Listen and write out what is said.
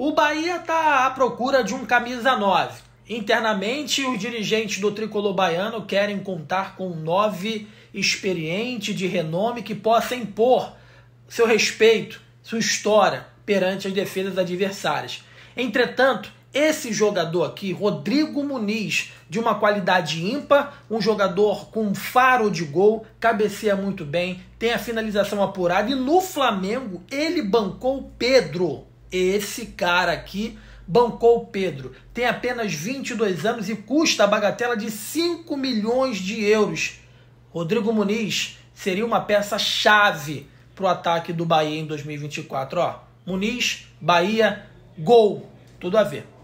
O Bahia está à procura de um camisa 9. Internamente, os dirigentes do tricolor baiano querem contar com um 9 experiente, de renome, que possa impor seu respeito, sua história perante as defesas adversárias. Entretanto, esse jogador aqui, Rodrigo Muniz, de uma qualidade ímpar, um jogador com um faro de gol, cabeceia muito bem, tem a finalização apurada e no Flamengo ele bancou Pedro, esse cara aqui bancou o Pedro, tem apenas 22 anos e custa a bagatela de 5 milhões de euros. Rodrigo Muniz seria uma peça chave para o ataque do Bahia em 2024. Ó, Muniz, Bahia, gol, tudo a ver.